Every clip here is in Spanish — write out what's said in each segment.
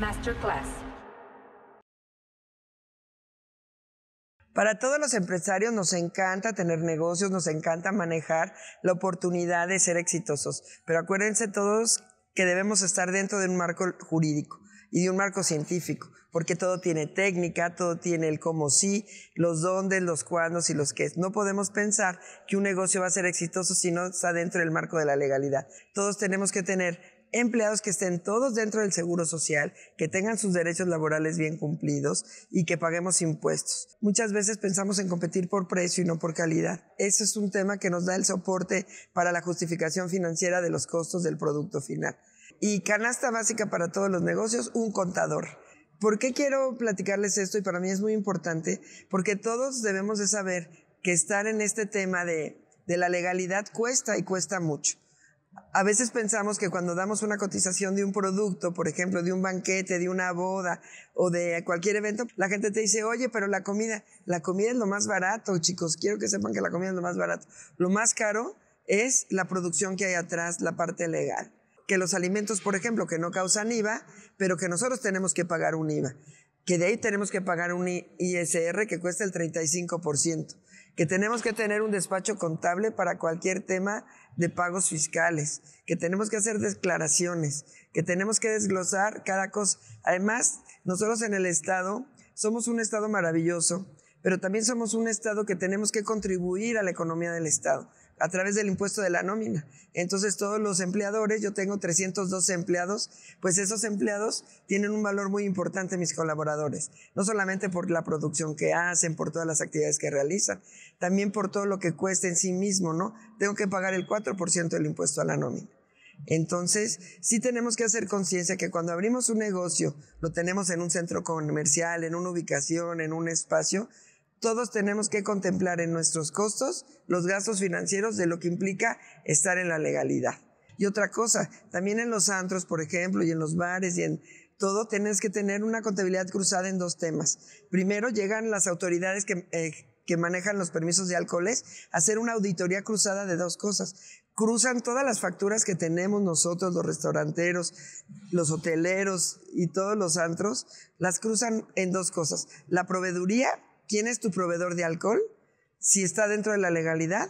Masterclass. Para todos los empresarios nos encanta tener negocios, nos encanta manejar la oportunidad de ser exitosos, pero acuérdense todos que debemos estar dentro de un marco jurídico y de un marco científico, porque todo tiene técnica, todo tiene el cómo sí, los dónde, los cuándos y los qué. No podemos pensar que un negocio va a ser exitoso si no está dentro del marco de la legalidad. Todos tenemos que tener empleados que estén todos dentro del Seguro Social, que tengan sus derechos laborales bien cumplidos y que paguemos impuestos. Muchas veces pensamos en competir por precio y no por calidad. Ese es un tema que nos da el soporte para la justificación financiera de los costos del producto final. Y canasta básica para todos los negocios, un contador. ¿Por qué quiero platicarles esto? Y para mí es muy importante, porque todos debemos de saber que estar en este tema de, de la legalidad cuesta y cuesta mucho. A veces pensamos que cuando damos una cotización de un producto, por ejemplo, de un banquete, de una boda o de cualquier evento, la gente te dice, oye, pero la comida, la comida es lo más barato, chicos, quiero que sepan que la comida es lo más barato. Lo más caro es la producción que hay atrás, la parte legal. Que los alimentos, por ejemplo, que no causan IVA, pero que nosotros tenemos que pagar un IVA. Que de ahí tenemos que pagar un ISR que cuesta el 35% que tenemos que tener un despacho contable para cualquier tema de pagos fiscales, que tenemos que hacer declaraciones, que tenemos que desglosar cada cosa. Además, nosotros en el Estado somos un Estado maravilloso, pero también somos un Estado que tenemos que contribuir a la economía del Estado a través del impuesto de la nómina. Entonces todos los empleadores, yo tengo 312 empleados, pues esos empleados tienen un valor muy importante mis colaboradores, no solamente por la producción que hacen, por todas las actividades que realizan, también por todo lo que cuesta en sí mismo, ¿no? Tengo que pagar el 4% del impuesto a la nómina. Entonces, sí tenemos que hacer conciencia que cuando abrimos un negocio, lo tenemos en un centro comercial, en una ubicación, en un espacio, todos tenemos que contemplar en nuestros costos los gastos financieros de lo que implica estar en la legalidad. Y otra cosa, también en los antros, por ejemplo, y en los bares y en todo, tienes que tener una contabilidad cruzada en dos temas. Primero, llegan las autoridades que, eh, que manejan los permisos de alcoholes a hacer una auditoría cruzada de dos cosas. Cruzan todas las facturas que tenemos nosotros, los restauranteros, los hoteleros y todos los antros, las cruzan en dos cosas. La proveeduría quién es tu proveedor de alcohol, si está dentro de la legalidad,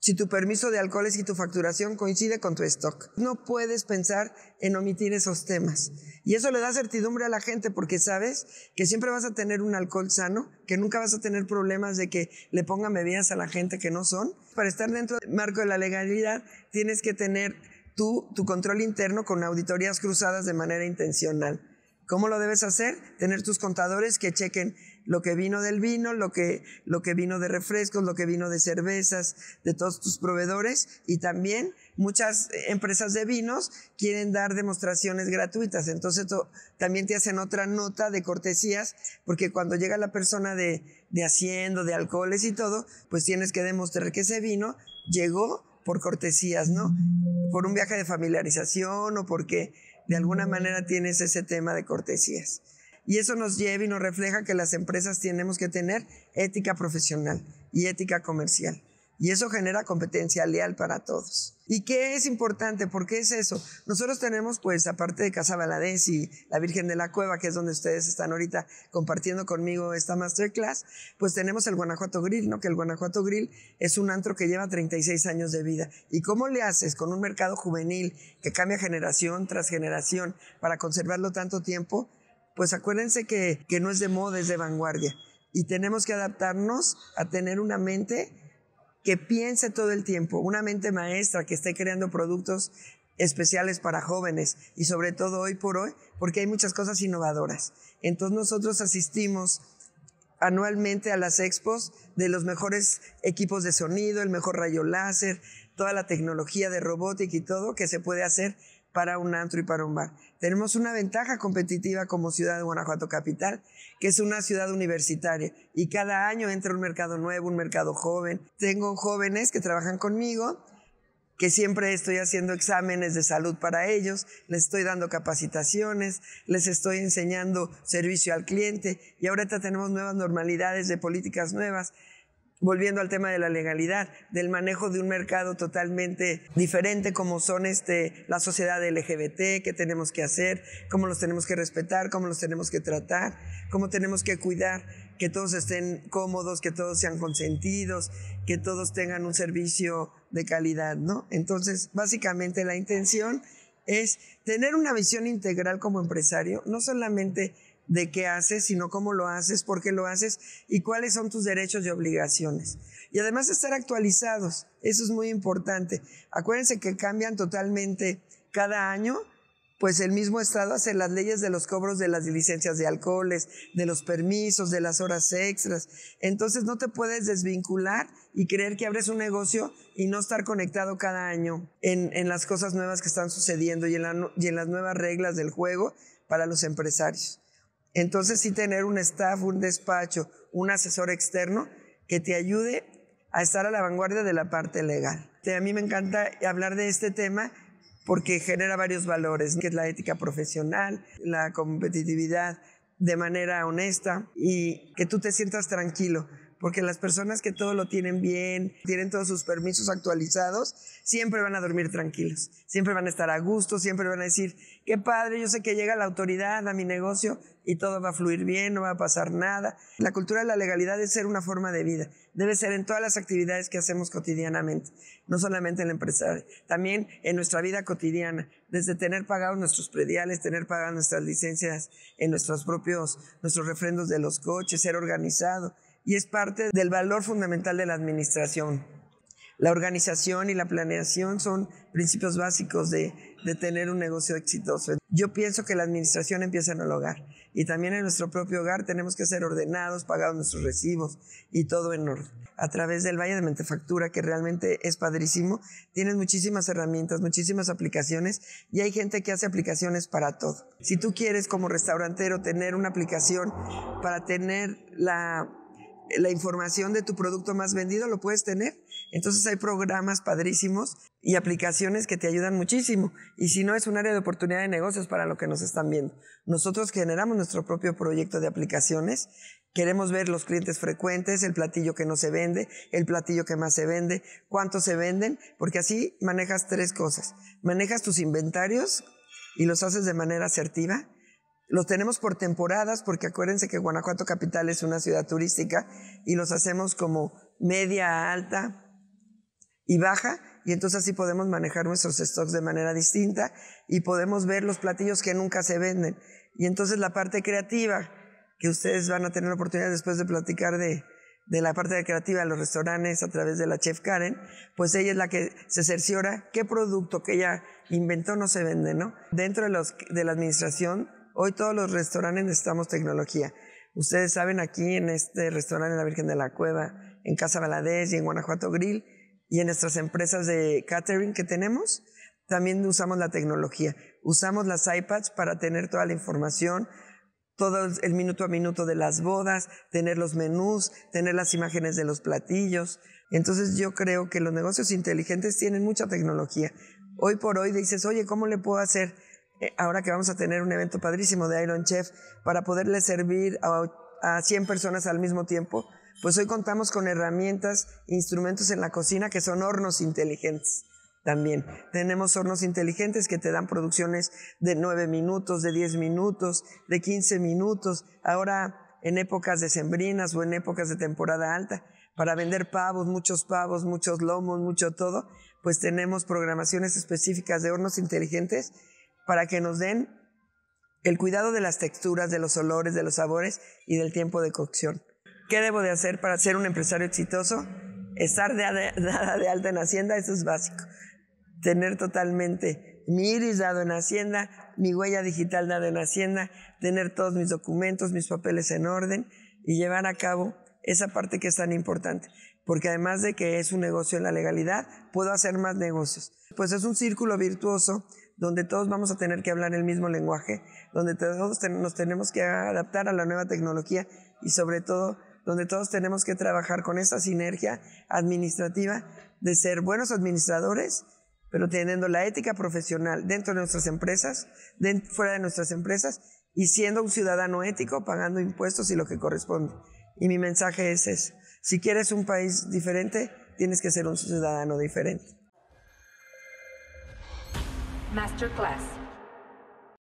si tu permiso de alcohol y tu facturación coincide con tu stock. No puedes pensar en omitir esos temas. Y eso le da certidumbre a la gente porque sabes que siempre vas a tener un alcohol sano, que nunca vas a tener problemas de que le pongan bebidas a la gente que no son. Para estar dentro del marco de la legalidad tienes que tener tu control interno con auditorías cruzadas de manera intencional. ¿Cómo lo debes hacer? Tener tus contadores que chequen lo que vino del vino, lo que, lo que vino de refrescos, lo que vino de cervezas, de todos tus proveedores y también muchas empresas de vinos quieren dar demostraciones gratuitas. Entonces también te hacen otra nota de cortesías porque cuando llega la persona de, de haciendo, de alcoholes y todo, pues tienes que demostrar que ese vino llegó por cortesías, ¿no? Por un viaje de familiarización o porque de alguna manera tienes ese tema de cortesías. Y eso nos lleva y nos refleja que las empresas tenemos que tener ética profesional y ética comercial. Y eso genera competencia leal para todos. ¿Y qué es importante? ¿Por qué es eso? Nosotros tenemos, pues, aparte de Casa Valadez y la Virgen de la Cueva, que es donde ustedes están ahorita compartiendo conmigo esta masterclass, pues tenemos el Guanajuato Grill, ¿no? Que el Guanajuato Grill es un antro que lleva 36 años de vida. ¿Y cómo le haces con un mercado juvenil que cambia generación tras generación para conservarlo tanto tiempo? Pues acuérdense que, que no es de moda, es de vanguardia. Y tenemos que adaptarnos a tener una mente que piense todo el tiempo, una mente maestra que esté creando productos especiales para jóvenes y sobre todo hoy por hoy, porque hay muchas cosas innovadoras. Entonces nosotros asistimos anualmente a las expos de los mejores equipos de sonido, el mejor rayo láser, toda la tecnología de robótica y todo que se puede hacer para un antro y para un bar. Tenemos una ventaja competitiva como ciudad de Guanajuato Capital, que es una ciudad universitaria y cada año entra un mercado nuevo, un mercado joven. Tengo jóvenes que trabajan conmigo, que siempre estoy haciendo exámenes de salud para ellos, les estoy dando capacitaciones, les estoy enseñando servicio al cliente y ahorita tenemos nuevas normalidades de políticas nuevas volviendo al tema de la legalidad, del manejo de un mercado totalmente diferente como son este, la sociedad LGBT, qué tenemos que hacer, cómo los tenemos que respetar, cómo los tenemos que tratar, cómo tenemos que cuidar que todos estén cómodos, que todos sean consentidos, que todos tengan un servicio de calidad, ¿no? Entonces, básicamente la intención es tener una visión integral como empresario, no solamente de qué haces, sino cómo lo haces, por qué lo haces y cuáles son tus derechos y obligaciones. Y además estar actualizados, eso es muy importante. Acuérdense que cambian totalmente cada año, pues el mismo Estado hace las leyes de los cobros de las licencias de alcoholes, de los permisos, de las horas extras. Entonces no te puedes desvincular y creer que abres un negocio y no estar conectado cada año en, las cosas nuevas que están sucediendo y en las nuevas reglas del juego para los empresarios. Entonces sí tener un staff, un despacho, un asesor externo que te ayude a estar a la vanguardia de la parte legal. A mí me encanta hablar de este tema porque genera varios valores, que es la ética profesional, la competitividad de manera honesta y que tú te sientas tranquilo porque las personas que todo lo tienen bien, tienen todos sus permisos actualizados, siempre van a dormir tranquilos, siempre van a estar a gusto, siempre van a decir, qué padre, yo sé que llega la autoridad a mi negocio y todo va a fluir bien, no va a pasar nada. La cultura de la legalidad es ser una forma de vida, debe ser en todas las actividades que hacemos cotidianamente, no solamente en la empresa, también en nuestra vida cotidiana, desde tener pagados nuestros prediales, tener pagadas nuestras licencias en nuestros propios, nuestros refrendos de los coches, ser organizado y es parte del valor fundamental de la administración. La organización y la planeación son principios básicos de, de tener un negocio exitoso. Yo pienso que la administración empieza en el hogar y también en nuestro propio hogar tenemos que ser ordenados, pagados nuestros recibos y todo en orden. A través del Valle de Mentefactura, que realmente es padrísimo, tienes muchísimas herramientas, muchísimas aplicaciones y hay gente que hace aplicaciones para todo. Si tú quieres como restaurantero tener una aplicación para tener la la información de tu producto más vendido, lo puedes tener. Entonces hay programas padrísimos y aplicaciones que te ayudan muchísimo. Y si no, es un área de oportunidad de negocios para lo que nos están viendo. Nosotros generamos nuestro propio proyecto de aplicaciones. Queremos ver los clientes frecuentes, el platillo que no se vende, el platillo que más se vende, cuántos se venden, porque así manejas tres cosas. Manejas tus inventarios y los haces de manera asertiva los tenemos por temporadas porque acuérdense que Guanajuato Capital es una ciudad turística y los hacemos como media, alta y baja y entonces así podemos manejar nuestros stocks de manera distinta y podemos ver los platillos que nunca se venden. Y entonces la parte creativa, que ustedes van a tener la oportunidad después de platicar de, de la parte creativa de los restaurantes a través de la chef Karen, pues ella es la que se cerciora qué producto que ella inventó no se vende, ¿no? Dentro de, los, de la administración Hoy todos los restaurantes necesitamos tecnología. Ustedes saben, aquí en este restaurante en la Virgen de la Cueva, en Casa Valadez y en Guanajuato Grill, y en nuestras empresas de catering que tenemos, también usamos la tecnología. Usamos las iPads para tener toda la información, todo el minuto a minuto de las bodas, tener los menús, tener las imágenes de los platillos. Entonces yo creo que los negocios inteligentes tienen mucha tecnología. Hoy por hoy dices, oye, ¿cómo le puedo hacer? Eh, ahora que vamos a tener un evento padrísimo de Iron Chef, para poderle servir a, 100 personas al mismo tiempo, pues hoy contamos con herramientas, instrumentos en la cocina que son hornos inteligentes también. Tenemos hornos inteligentes que te dan producciones de 9 minutos, de 10 minutos, de 15 minutos, ahora en épocas de sembrinas o en épocas de temporada alta, para vender pavos, muchos pavos, muchos lomos, mucho todo, pues tenemos programaciones específicas de hornos inteligentes para que nos den el cuidado de las texturas, de los olores, de los sabores y del tiempo de cocción. ¿Qué debo de hacer para ser un empresario exitoso? Estar de, de, alta en Hacienda, eso es básico. Tener totalmente mi iris dado en Hacienda, mi huella digital dada en Hacienda, tener todos mis documentos, mis papeles en orden y llevar a cabo esa parte que es tan importante. Porque además de que es un negocio en la legalidad, puedo hacer más negocios. Pues es un círculo virtuoso donde todos vamos a tener que hablar el mismo lenguaje, donde todos nos tenemos que adaptar a la nueva tecnología y sobre todo donde todos tenemos que trabajar con esa sinergia administrativa de ser buenos administradores, pero teniendo la ética profesional dentro de nuestras empresas, fuera de nuestras empresas y siendo un ciudadano ético, pagando impuestos y lo que corresponde. Y mi mensaje es eso. Si quieres un país diferente, tienes que ser un ciudadano diferente. Masterclass.